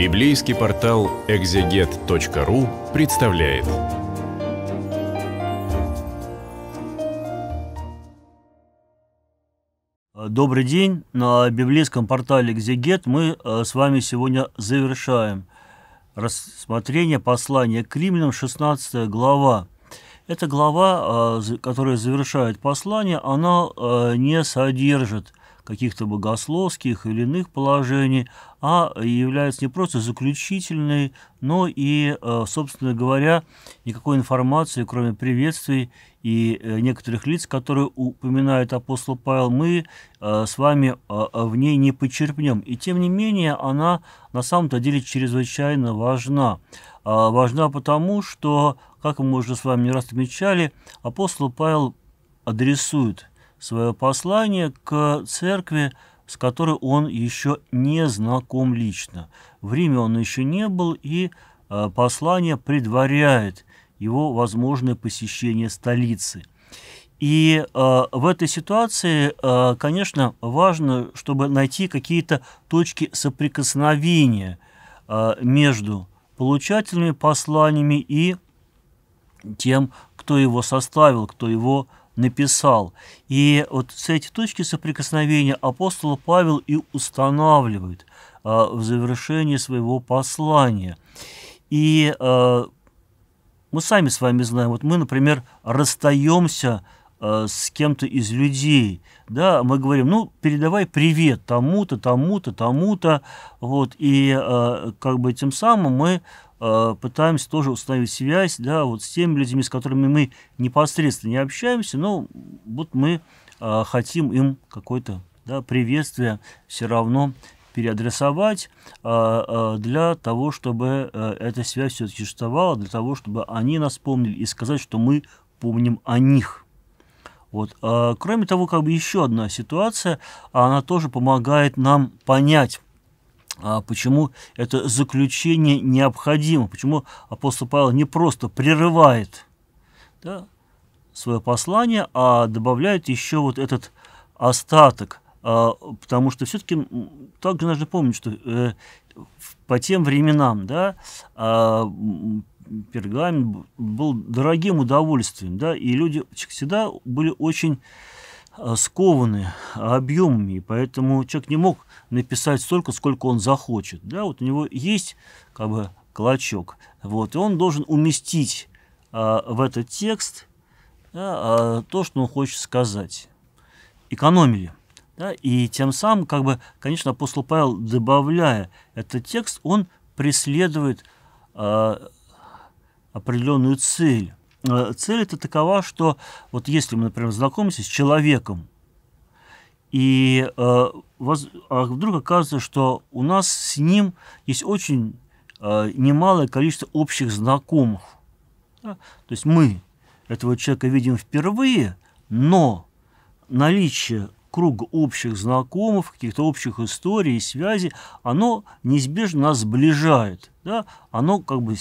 Библейский портал экзегет.ру представляет. Добрый день. На библейском портале «Экзегет» мы э, с вами сегодня завершаем рассмотрение послания к римлянам, 16 глава. Эта глава, э, которая завершает послание, она э, не содержит – каких-то богословских или иных положений, а является не просто заключительной, но и, э, собственно говоря, никакой информации, кроме приветствий и э, некоторых лиц, которые упоминает апостол Павел, мы э, с вами в ней не почерпнем. И тем не менее она на самом-то деле чрезвычайно важна. А, важна потому, что, как мы уже с вами не раз отмечали, апостол Павел адресует свое послание к церкви, с которой он еще не знаком лично. В Риме он еще не был, и э, послание предваряет его возможное посещение столицы. И э, в этой ситуации, э, конечно, важно, чтобы найти какие-то точки соприкосновения э, между получателями посланиями и тем, кто его составил, кто его э, написал. И вот с эти точки соприкосновения апостол Павел и устанавливает а, в завершении своего послания. И а, мы сами с вами знаем, вот мы, например, расстаемся а, с кем-то из людей, да, мы говорим, ну, передавай привет тому-то, тому-то, тому-то, вот, и а, как бы тем самым мы Э, пытаемся тоже установить связь да, вот с теми людьми, с которыми мы непосредственно не общаемся, но вот мы а, хотим им какое-то да, приветствие все равно переадресовать а, а, для того, чтобы эта связь все-таки существовала, для того, чтобы они нас помнили и сказать, что мы помним о них. Вот. Кроме того, как бы еще одна ситуация, она тоже помогает нам понять, а почему это заключение необходимо, почему апостол Павел не просто прерывает да, свое послание, а добавляет еще вот этот остаток, а, потому что все-таки также нужно помнить, что э, по тем временам, да, а, пергамент был дорогим удовольствием, да, и люди всегда были очень Э, скованы объемами, и поэтому человек не мог написать столько, сколько он захочет. Да, вот у него есть как бы клочок, вот, и он должен уместить а, в этот текст да, а, то, что он хочет сказать. Экономили. Да, и тем самым, как бы, конечно, апостол Павел, добавляя этот текст, он преследует а, определенную цель. Э, цель это такова, что вот если мы, например, знакомимся с человеком, и э, воз, а вдруг оказывается, что у нас с ним есть очень э, немалое количество общих знакомых. Да? То есть мы этого человека видим впервые, но наличие круга общих знакомых, каких-то общих историй и связей, оно неизбежно нас сближает. Да? Оно как бы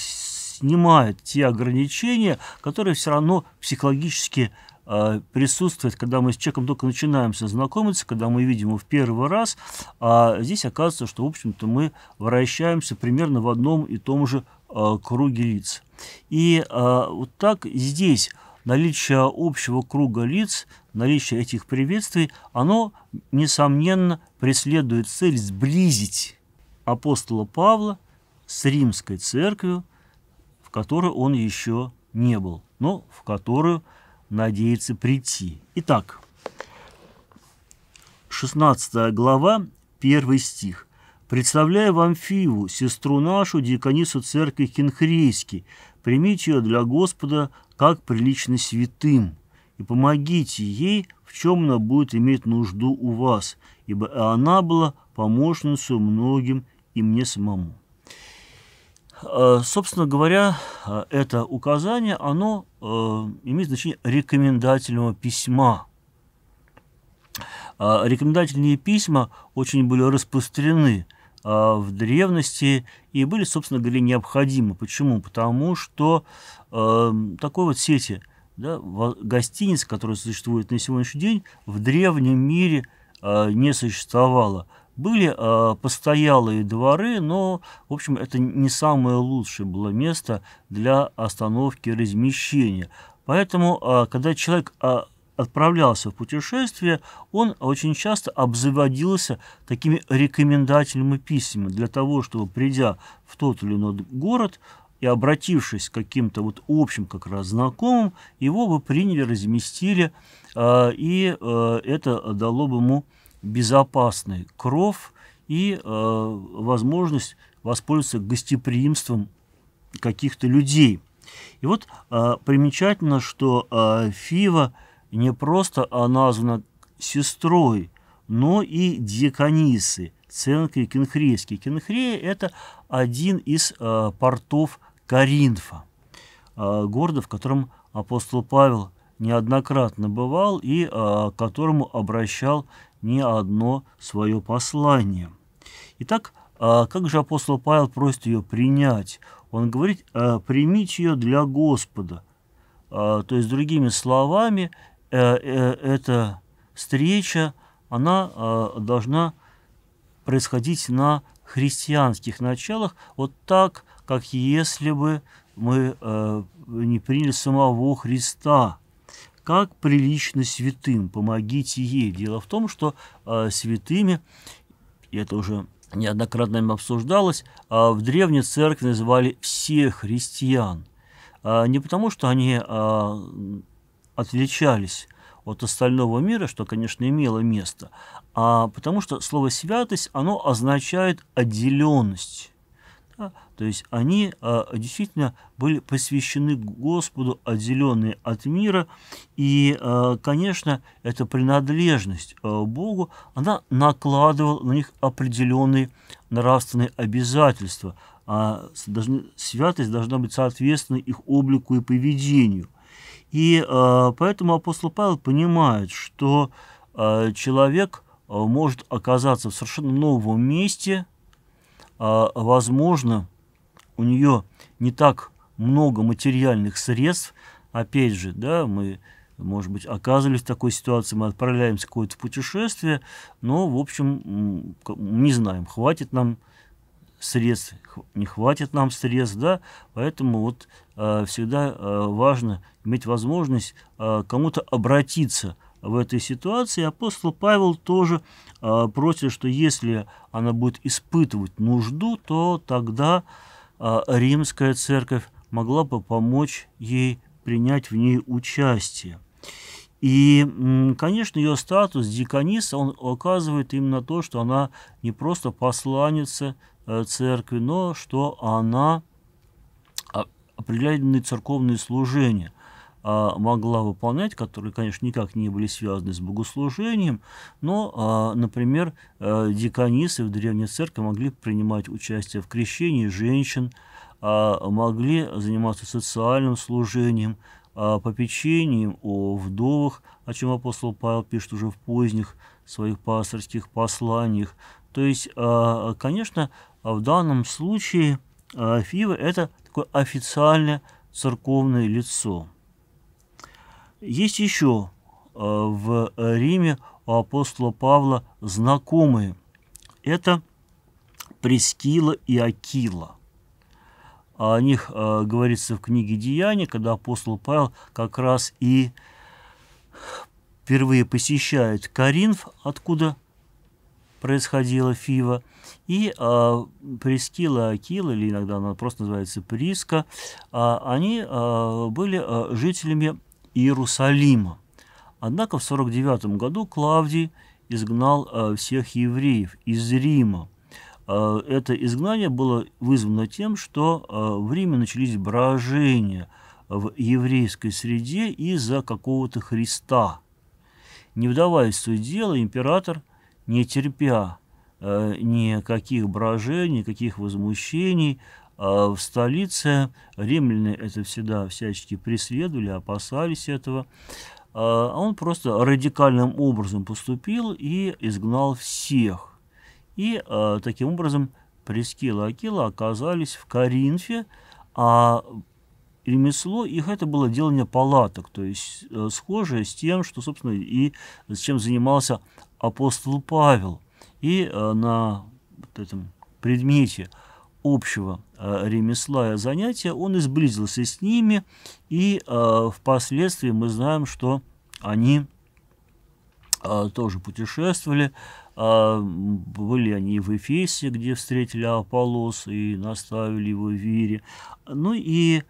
снимают те ограничения, которые все равно психологически э, присутствует, когда мы с человеком только начинаемся знакомиться, когда мы видим его в первый раз, а здесь оказывается, что, в общем-то, мы вращаемся примерно в одном и том же а, круге лиц. И а, вот так здесь наличие общего круга лиц, наличие этих приветствий, оно, несомненно, преследует цель сблизить апостола Павла с римской церковью, в которой он еще не был, но в которую надеется прийти. Итак, 16 глава, 1 стих. «Представляю вам Фиву, сестру нашу, диаконису церкви Кенхрейски, примите ее для Господа, как прилично святым, и помогите ей, в чем она будет иметь нужду у вас, ибо она была помощницей многим и мне самому». Э, собственно говоря, э, это указание, оно э, имеет значение рекомендательного письма. Рекомендательные письма очень были распространены в древности и были, собственно говоря, необходимы. Почему? Потому что такой вот сети да, гостиниц, которая существует на сегодняшний день, в древнем мире не существовало – были э, постоялые дворы, но, в общем, это не самое лучшее было место для остановки размещения. Поэтому, э, когда человек э, отправлялся в путешествие, он очень часто обзаводился такими рекомендательными письмами для того, чтобы, придя в тот или иной город, и обратившись к каким-то вот общим как раз знакомым, его бы приняли, разместили, э, и э, это дало бы ему безопасный кров и э, возможность воспользоваться гостеприимством каких-то людей. И вот э, примечательно, что э, Фива не просто названа сестрой, но и диаконисой Ценкой Кенхрейской. Кенхрея – это один из э, портов Коринфа, э, города, в котором апостол Павел неоднократно бывал и э, которому обращал ни одно свое послание. Итак, а, как же апостол Павел просит ее принять? Он говорит, а, примите ее для Господа. А, то есть, другими словами, э, э, эта встреча, она должна происходить на христианских началах, вот так, как если бы мы э, не приняли самого Христа – как прилично святым, помогите ей. Дело в том, что э, святыми, и это уже неоднократно им обсуждалось, э, в древней церкви называли всех христиан. Э, не потому, что они э, отличались от остального мира, что, конечно, имело место, а потому что слово «святость», оно означает отделенность. То есть они а, действительно были посвящены Господу, отделенные от мира. И, а, конечно, эта принадлежность а, Богу, она накладывала на них определенные нравственные обязательства. А должны, святость должна быть соответственной их облику и поведению. И а, поэтому апостол Павел понимает, что а, человек а, может оказаться в совершенно новом месте, а, возможно, у нее не так много материальных средств, опять же, да, мы, может быть, оказывались в такой ситуации, мы отправляемся в какое-то путешествие, но, в общем, не знаем, хватит нам средств, не хватит нам средств, да, поэтому вот э, всегда э, важно иметь возможность э, кому-то обратиться в этой ситуации. Апостол Павел тоже э, просит, что если она будет испытывать нужду, то тогда э, а римская церковь могла бы помочь ей принять в ней участие. И, конечно, ее статус дикониса, он указывает именно то, что она не просто посланница э, церкви, но что она а, определяет церковные служения. А, могла выполнять, которые, конечно, никак не были связаны с богослужением, но, а, например, э, деканисы в Древней Церкви могли принимать участие в крещении женщин, а, могли заниматься социальным служением, попечением о вдовах, о чем апостол Павел пишет уже в поздних своих пасторских посланиях. То есть, конечно, в данном случае Фива – это такое официальное церковное лицо. Есть еще э, в Риме у апостола Павла знакомые. Это Прескила и Акила. О них э, говорится в книге «Деяния», когда апостол Павел как раз и впервые посещает Каринф, откуда происходила Фива, и э, Прескила, Акила, или иногда она просто называется Приска, э, они э, были э, жителями Иерусалима. Однако в 49 году Клавдий изгнал э, всех евреев из Рима. Э, это изгнание было вызвано тем, что э, в Риме начались брожения в еврейской среде из-за какого-то Христа. Не вдаваясь в суть дело, император, не терпя никаких брожений, никаких возмущений, а в столице. Римляне это всегда всячески преследовали, опасались этого. А он просто радикальным образом поступил и изгнал всех. И а, таким образом Прескила и Акила оказались в Коринфе, а ремесло их это было делание палаток, то есть э, схожее с тем, что, собственно, и чем занимался апостол Павел. И э, на вот этом предмете – общего э, ремесла и занятия, он изблизился с ними, и э, впоследствии мы знаем, что они э, тоже путешествовали, были они в Эфесе, где встретили Аполлос и наставили его в Вире. Ну и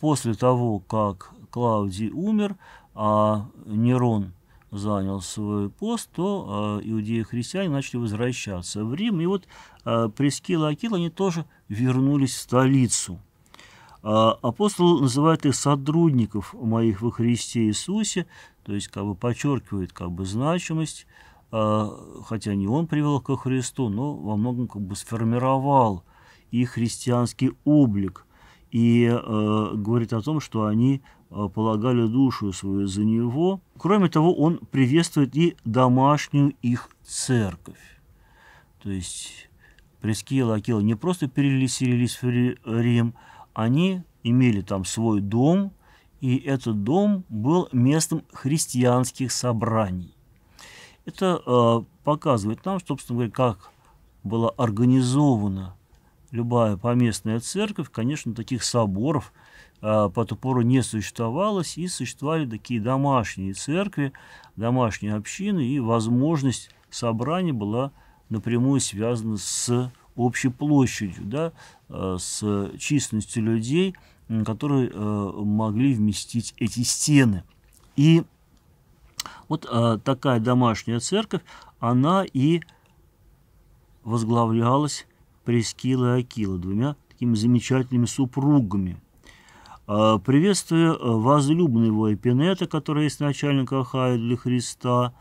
после того, как Клаудий умер, а Нерон занял свой пост, то иудеи-христиане начали возвращаться в Рим. И вот Э, Прескила и Акил они тоже вернулись в столицу. А, апостол называет их сотрудников моих во Христе Иисусе, то есть как бы подчеркивает как бы значимость, э, хотя не он привел ко Христу, но во многом как бы сформировал и христианский облик и э, говорит о том, что они э, полагали душу свою за него. Кроме того, он приветствует и домашнюю их церковь. То есть Прескила и Акил не просто переселились в Рим, они имели там свой дом, и этот дом был местом христианских собраний. Это э, показывает нам, собственно говоря, как была организована любая поместная церковь. Конечно, таких соборов э, по ту пору не существовалось, и существовали такие домашние церкви, домашние общины, и возможность собрания была напрямую связано с общей площадью, да, э, с численностью людей, которые э, могли вместить эти стены. И вот э, такая домашняя церковь, она и возглавлялась Прескила и Акила, двумя такими замечательными супругами. Приветствую возлюбленного Эпинета, который есть начальник Ахая для Христа,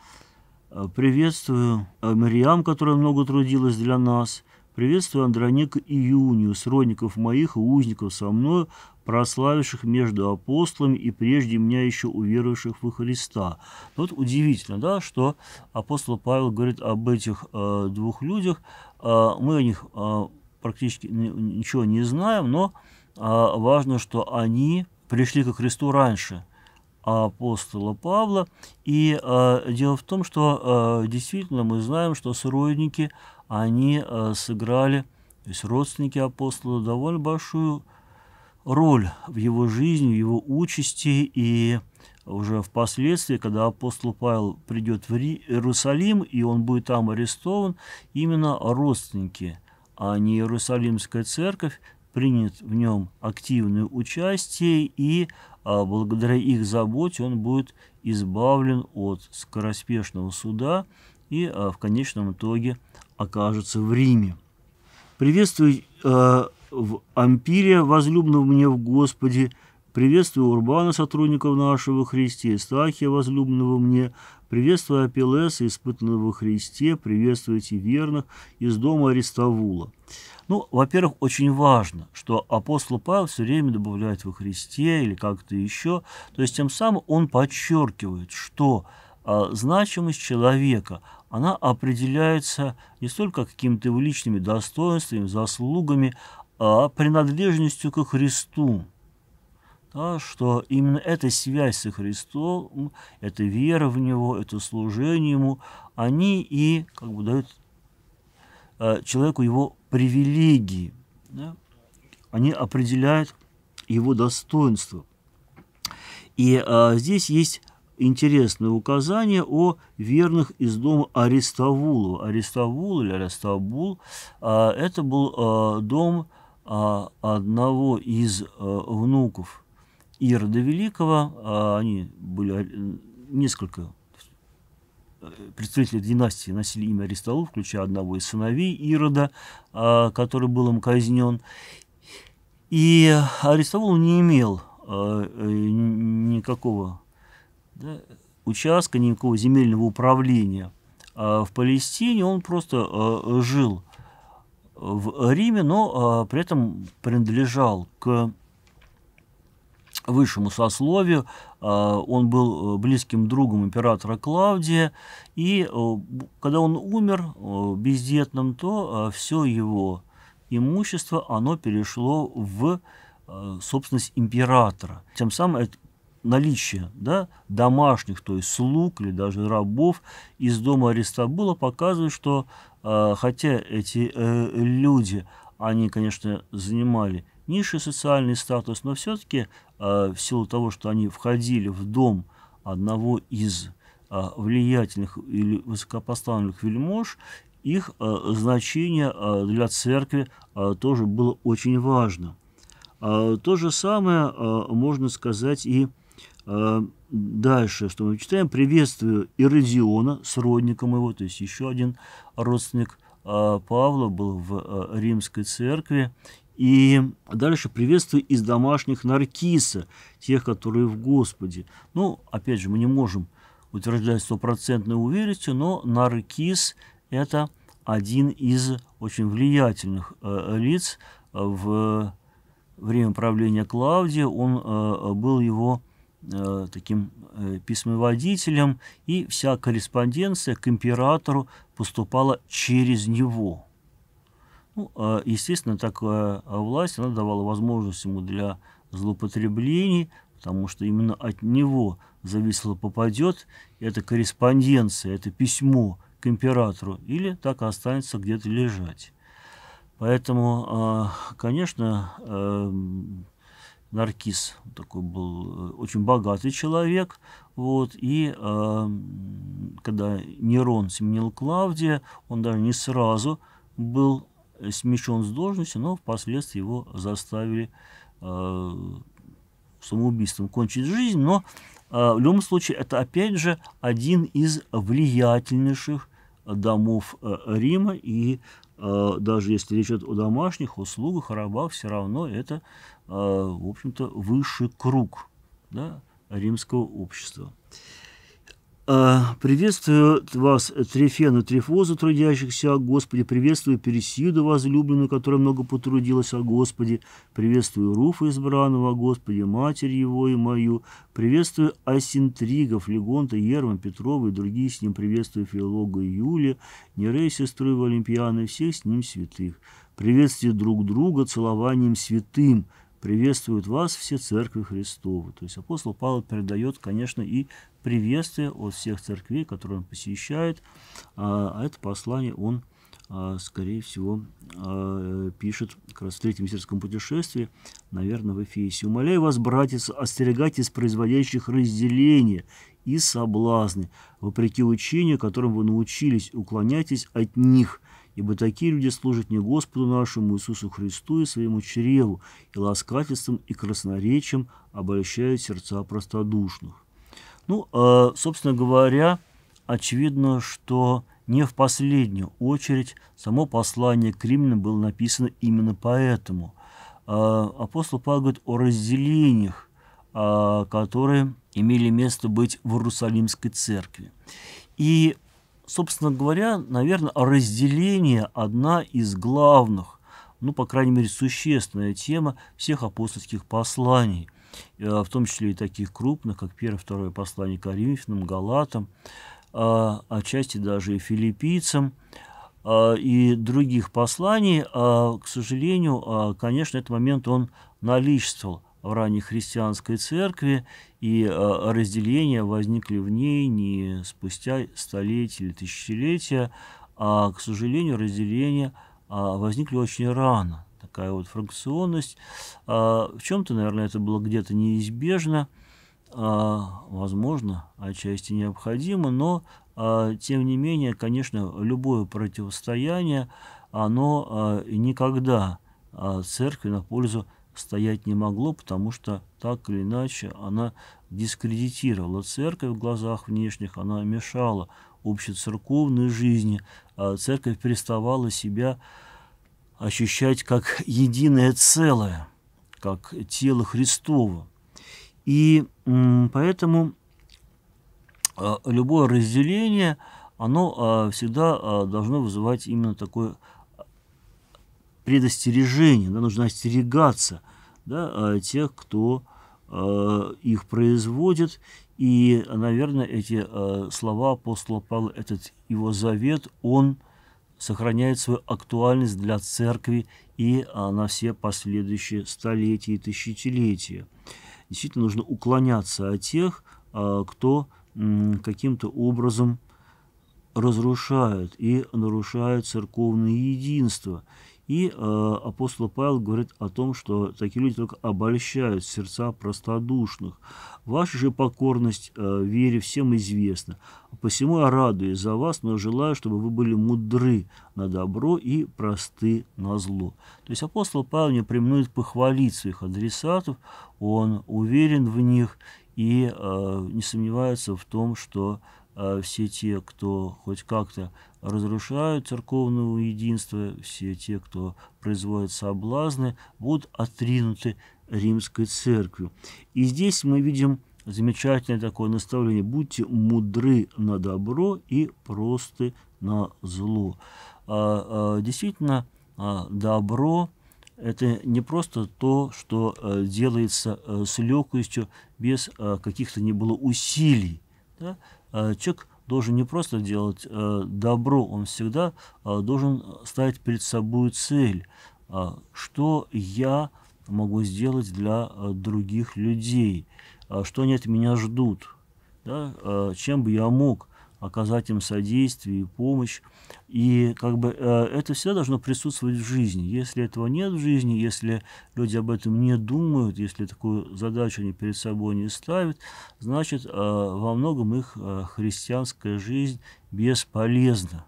Э, приветствую э, Мариам, которая много трудилась для нас. Приветствую Андроника и Юнию, сродников моих и узников со мною, прославивших между апостолами и прежде меня еще уверовавших во Христа. Ну, вот удивительно, да, что апостол Павел говорит об этих э, двух людях. Э, мы о них э, практически ничего не знаем, но э, важно, что они пришли ко Христу раньше – апостола Павла. И э, дело в том, что э, действительно мы знаем, что сыродники, они э, сыграли, то есть родственники апостола, довольно большую роль в его жизни, в его участи. И уже впоследствии, когда апостол Павел придет в Иерусалим, и он будет там арестован, именно родственники, а не Иерусалимская церковь, принят в нем активное участие, и а, благодаря их заботе он будет избавлен от скороспешного суда и а, в конечном итоге окажется в Риме. Приветствую а, в Ампире, возлюбленного мне в Господе, Приветствую Урбана, сотрудников нашего Христе, Стахия, возлюбленного мне. Приветствую Апеллеса, испытанного Христе. Приветствуйте верных из дома Аристовула. Ну, во-первых, очень важно, что апостол Павел все время добавляет во Христе или как-то еще. То есть тем самым он подчеркивает, что а, значимость человека, она определяется не столько какими-то его личными достоинствами, заслугами, а принадлежностью к Христу да, что именно эта связь со Христом, эта вера в Него, это служение Ему, они и как бы дают э, человеку его привилегии, да? они определяют его достоинство. И э, здесь есть интересное указание о верных из дома Аристовулу. Аристовул или Аристабул э, – это был э, дом э, одного из э, внуков Ирода Великого, а они были э, несколько э, представители династии носили имя Аристолов, включая одного из сыновей Ирода, а, который был им казнен. И Аристовол не имел э, никакого да, участка, никакого земельного управления а в Палестине, он просто жил в Риме, но при этом принадлежал к высшему сословию. А, он был э, близким другом императора Клавдия. И э, когда он умер э, бездетным, то все его имущество оно перешло в собственность императора. Тем самым наличие да, домашних, то есть слуг или даже рабов из дома Аристабула показывает, что хотя эти люди, они, конечно, занимали низший социальный статус, но все-таки э, в силу того, что они входили в дом одного из э, влиятельных или высокопоставленных вельмож, их э, значение для церкви тоже было очень важно. То же самое можно сказать и дальше, что мы читаем. «Приветствую Иродиона, сродником его», то есть еще один родственник Павла был в римской церкви, и дальше приветствую из домашних наркиса, тех, которые в Господе. Ну, опять же, мы не можем утверждать стопроцентной уверенностью, но наркис – это один из очень влиятельных э, лиц в время правления Клавдия. Он э, был его э, таким э, письмоводителем, и вся корреспонденция к императору поступала через него. Ну, а, естественно, такая а, власть она давала возможность ему для злоупотреблений, потому что именно от него зависело, попадет эта корреспонденция, это письмо к императору, или так останется где-то лежать. Поэтому, а, конечно, Наркис такой был э, очень богатый человек, вот, и когда Нерон сменил Клавдия, он даже не сразу был смещен э, с должности, но впоследствии его заставили э, самоубийством кончить жизнь. Но э, в любом случае это опять же один из влиятельнейших домов э, Рима, и э, даже если речь идет о домашних услугах, о рабах, все равно это, э, в общем-то, высший круг да, римского общества. А, приветствую вас, Трифену, Трифозу, трудящихся Господи. Господе. Приветствую Пересиду, возлюбленную, которая много потрудилась о Господе. Приветствую Руфа избранного Господи, Господе, матерь его и мою. Приветствую Асинтригов, Легонта, Ерма, Петрова и другие с ним. Приветствую Филога Юлия, Нерей, сестры, его Олимпианы, всех с ним святых. Приветствую друг друга целованием святым приветствуют вас все церкви Христовы. То есть апостол Павел передает, конечно, и приветствие от всех церквей, которые он посещает, а, а это послание он, а, скорее всего, а, пишет как раз в третьем сельском путешествии, наверное, в Эфесе. «Умоляю вас, братья, остерегайтесь производящих разделения и соблазны, вопреки учению, которым вы научились, уклоняйтесь от них» ибо такие люди служат не Господу нашему Иисусу Христу и своему чреву, и ласкательством и красноречием обольщают сердца простодушных». Ну, а, собственно говоря, очевидно, что не в последнюю очередь само послание к римлянам было написано именно поэтому. А, апостол Павел говорит о разделениях а, которые имели место быть в Иерусалимской церкви. И собственно говоря, наверное, разделение одна из главных, ну, по крайней мере, существенная тема всех апостольских посланий, э, в том числе и таких крупных, как первое, второе послание Коринфянам, Галатам, э, отчасти даже и филиппийцам, э, и других посланий, к сожалению, конечно, этот момент он наличествовал в ранней христианской церкви, и э, разделения возникли в ней не спустя столетия или тысячелетия, а, к сожалению, разделения а, возникли очень рано. Такая вот фракционность. А, в чем-то, наверное, это было где-то неизбежно, а, возможно, отчасти необходимо, но, тем не менее, конечно, любое противостояние, оно никогда церкви на пользу стоять не могло, потому что так или иначе она дискредитировала церковь в глазах внешних, она мешала общецерковной жизни, а церковь переставала себя ощущать как единое целое, как тело Христова. И поэтому а, любое разделение, оно а, всегда а, должно вызывать именно такое предостережение, да, нужно остерегаться да, а, тех, кто а, их производит. И, наверное, эти а, слова апостола Павла, этот его завет, он сохраняет свою актуальность для церкви и на все последующие столетия и тысячелетия. Действительно, нужно уклоняться от тех, кто каким-то образом разрушает и нарушает церковное единство – и э, апостол Павел говорит о том, что такие люди только обольщают сердца простодушных. Ваша же покорность э, вере всем известна. Посему я радуюсь за вас, но желаю, чтобы вы были мудры на добро и просты на зло. То есть апостол Павел не применует похвалить своих адресатов, он уверен в них и э, не сомневается в том, что а, все те, кто хоть как-то разрушают церковного единство, все те, кто производит соблазны, будут отринуты римской церкви. И здесь мы видим замечательное такое наставление. Будьте мудры на добро и просты на зло. А, а, действительно, добро – это не просто то, что э, делается э, с легкостью, без э, каких-то не было усилий. Да? Э, человек должен не просто делать э, добро, он всегда э, должен ставить перед собой цель, что я могу сделать для других людей, что они от меня ждут, да, чем бы я мог оказать им содействие и помощь. И как бы э, это всегда должно присутствовать в жизни. Если этого нет в жизни, если люди об этом не думают, если такую задачу они перед собой не ставят, значит, э, во многом их э, христианская жизнь бесполезна.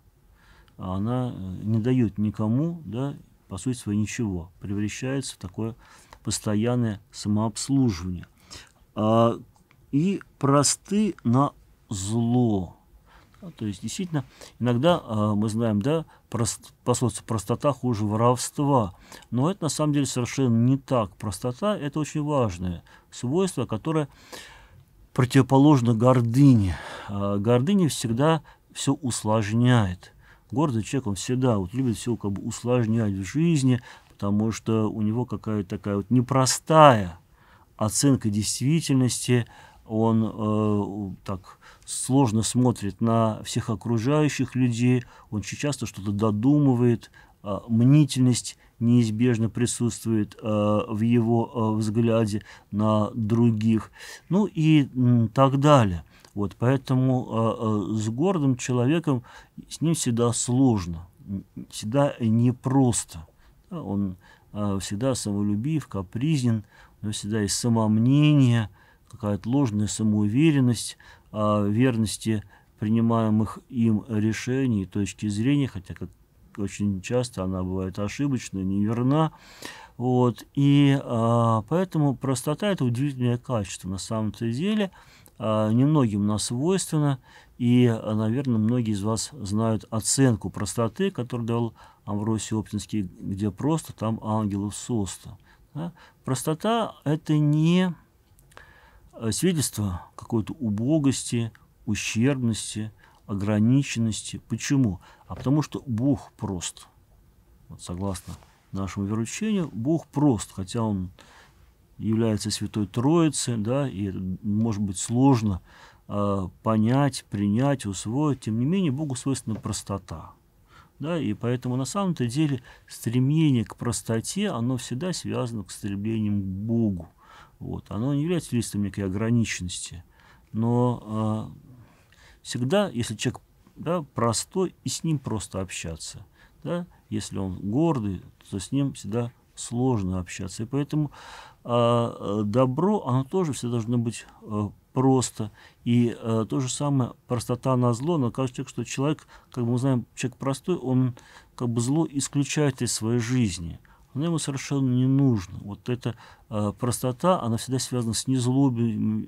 Она не дает никому, да, по сути своей, ничего. Превращается в такое постоянное самообслуживание. А, и просты на зло. То есть, действительно, иногда э, мы знаем, да, прост, пословица «простота хуже воровства». Но это, на самом деле, совершенно не так. Простота – это очень важное свойство, которое противоположно гордыне. Э, гордыня всегда все усложняет. Гордый человек, он всегда вот, любит все как бы усложнять в жизни, потому что у него какая-то такая вот непростая оценка действительности – он э, так сложно смотрит на всех окружающих людей, он часто что-то додумывает, э, мнительность неизбежно присутствует э, в его э, взгляде на других, ну и э, так далее. Вот, поэтому э, э, с гордым человеком с ним всегда сложно, всегда непросто. Да, он э, всегда самолюбив, капризен, у него всегда есть самомнение – какая-то ложная самоуверенность о а, верности принимаемых им решений, точки зрения, хотя как очень часто она бывает ошибочна, неверна. Вот. И а, поэтому простота – это удивительное качество на самом-то деле. А, немногим нас свойственно, и, а, наверное, многие из вас знают оценку простоты, которую дал Амвросий Оптинский, где просто там ангелов соста. Да? Простота – это не Э, свидетельство какой-то убогости, ущербности, ограниченности. Почему? А потому что Бог прост. Вот согласно нашему вероучению, Бог прост, хотя Он является Святой Троицей, да, и это может быть сложно э, понять, принять, усвоить. Тем не менее, Богу свойственна простота. Да, и поэтому на самом-то деле стремление к простоте, оно всегда связано к стремлением к Богу. Вот. Оно не является свидетельством некой ограниченности. Но э, всегда, если человек да, простой, и с ним просто общаться. Да? Если он гордый, то с ним всегда сложно общаться. И поэтому э, добро, оно тоже все должно быть э, просто. И э, то же самое простота на зло. Но кажется, что человек, как мы знаем, человек простой, он как бы зло исключает из своей жизни – она ему совершенно не нужна. Вот эта э, простота, она всегда связана с незлобием,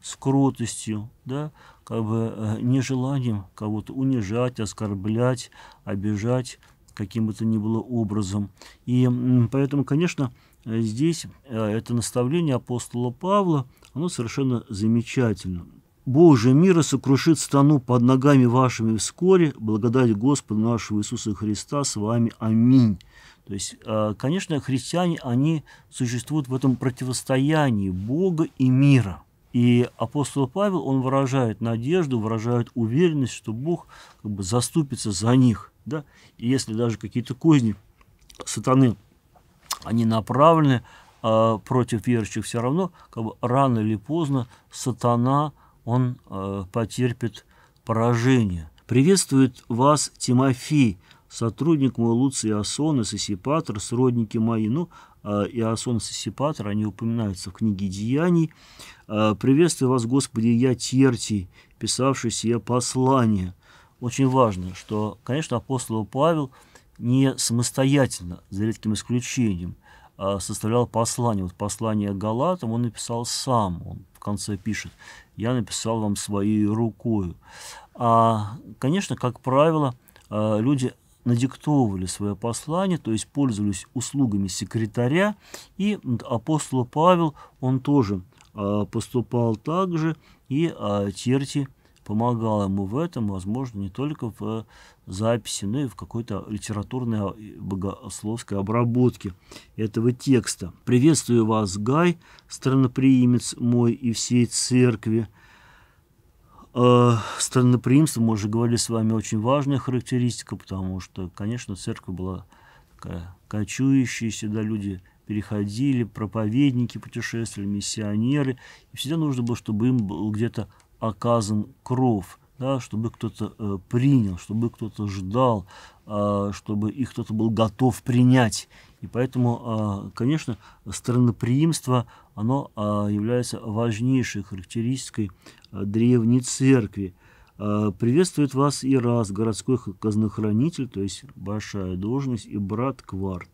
с кротостью, да, как бы э, нежеланием кого-то унижать, оскорблять, обижать каким бы то ни было образом. И э, поэтому, конечно, э, здесь э, это наставление апостола Павла, оно совершенно замечательно. Бог мира сокрушит стану под ногами вашими вскоре. Благодать Господа нашего Иисуса Христа с вами. Аминь. То есть, э, конечно, христиане, они существуют в этом противостоянии Бога и мира. И апостол Павел, он выражает надежду, выражает уверенность, что Бог как бы заступится за них. Да? И если даже какие-то козни сатаны, они направлены э, против верующих, все равно как бы, рано или поздно сатана, он э, потерпит поражение. Приветствует вас Тимофей, Сотрудник мой Луций Асон и Сосипатр, сродники мои, ну, и Асон и Сосипатр, они упоминаются в книге «Деяний». «Приветствую вас, Господи, я Тертий, писавший сие послание». Очень важно, что, конечно, апостол Павел не самостоятельно, за редким исключением, составлял послание. Вот послание Галатам он написал сам. Он в конце пишет «Я написал вам своей рукою». А, конечно, как правило, люди надиктовывали свое послание, то есть пользовались услугами секретаря. И апостол Павел, он тоже а, поступал так же, и а, Терти помогал ему в этом, возможно, не только в э, записи, но и в какой-то литературной а, богословской обработке этого текста. «Приветствую вас, Гай, страноприимец мой и всей церкви, Э, Странноприимство, мы уже говорили с вами, очень важная характеристика, потому что, конечно, церковь была такая кочующаяся, да, люди переходили, проповедники путешествовали, миссионеры, и всегда нужно было, чтобы им был где-то оказан кров, да, чтобы кто-то э, принял, чтобы кто-то ждал, э, чтобы их кто-то был готов принять. И поэтому, э, конечно, страноприимство, оно э, является важнейшей характеристикой Э, древней церкви. Э, приветствует вас и раз городской казнохранитель, то есть большая должность, и брат Кварт.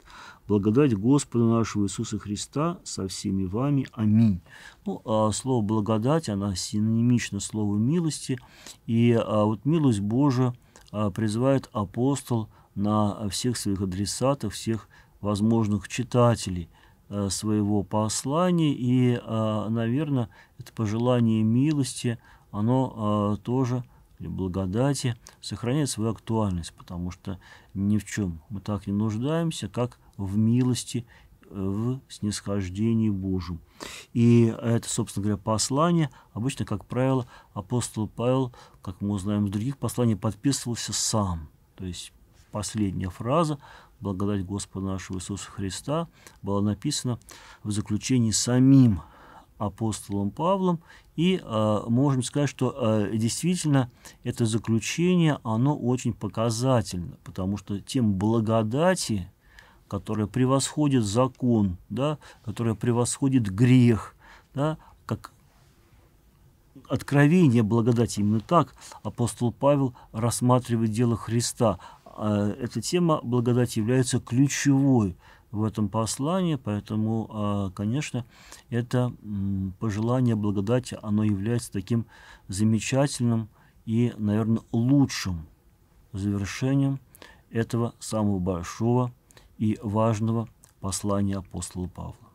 Благодать Господу нашего Иисуса Христа со всеми вами. Аминь. Ну, а слово благодать, она синонимично слову милости. И а вот милость Божия а, призывает апостол на всех своих адресатов, всех возможных читателей – Э, своего послания, и, э, наверное, это пожелание милости, оно э, тоже или благодати сохраняет свою актуальность, потому что ни в чем мы так не нуждаемся, как в милости, в снисхождении Божьем. И это, собственно говоря, послание. Обычно, как правило, апостол Павел, как мы узнаем из других посланий, подписывался сам. То есть последняя фраза благодать Господа нашего Иисуса Христа была написана в заключении самим апостолом Павлом, и э, можем сказать, что э, действительно это заключение, оно очень показательно, потому что тем благодати, которая превосходит закон, да, которая превосходит грех, да, как откровение благодати, именно так апостол Павел рассматривает дело Христа, а, эта тема благодати является ключевой в этом послании, поэтому, а, конечно, это пожелание благодати, оно является таким замечательным и, наверное, лучшим завершением этого самого большого и важного послания апостола Павла.